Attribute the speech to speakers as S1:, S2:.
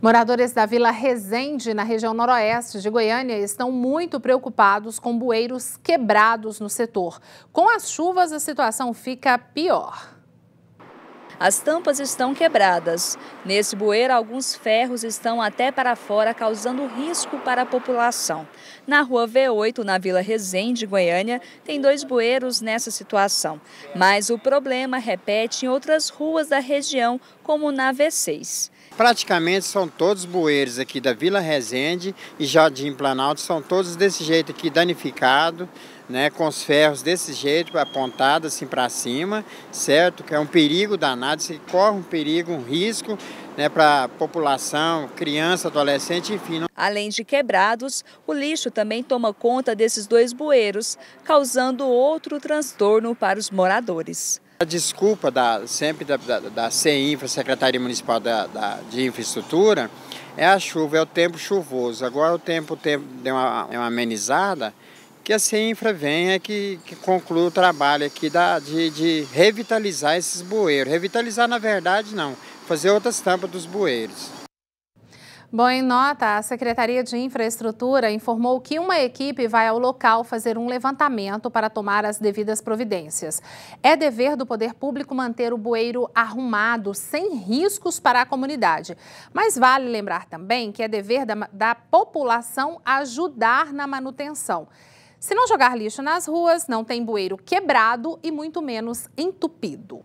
S1: Moradores da Vila Resende, na região noroeste de Goiânia, estão muito preocupados com bueiros quebrados no setor. Com as chuvas, a situação fica
S2: pior. As tampas estão quebradas. Nesse bueiro, alguns ferros estão até para fora, causando risco para a população. Na rua V8, na Vila Resende, Goiânia, tem dois bueiros nessa situação. Mas o problema repete em outras ruas da região, como na V6.
S3: Praticamente são todos bueiros aqui da Vila Resende e Jardim Planalto, são todos desse jeito aqui danificado, né, com os ferros desse jeito, apontados assim para cima, certo? Que é um perigo danado, se corre um perigo, um risco né, para a população, criança, adolescente, enfim. Não... Além de quebrados, o lixo também toma
S2: conta desses dois bueiros, causando outro transtorno para os moradores.
S3: A desculpa da, sempre da, da, da CEINFRA, Secretaria Municipal da, da, de Infraestrutura, é a chuva, é o tempo chuvoso. Agora o tempo, o tempo deu uma, uma amenizada, que a CEINFRA venha é que, que conclua o trabalho aqui da, de, de revitalizar esses bueiros. Revitalizar, na verdade, não fazer outras tampas dos bueiros.
S1: Bom, em nota, a Secretaria de Infraestrutura informou que uma equipe vai ao local fazer um levantamento para tomar as devidas providências. É dever do poder público manter o bueiro arrumado, sem riscos para a comunidade. Mas vale lembrar também que é dever da, da população ajudar na manutenção. Se não jogar lixo nas ruas, não tem bueiro quebrado e muito menos entupido.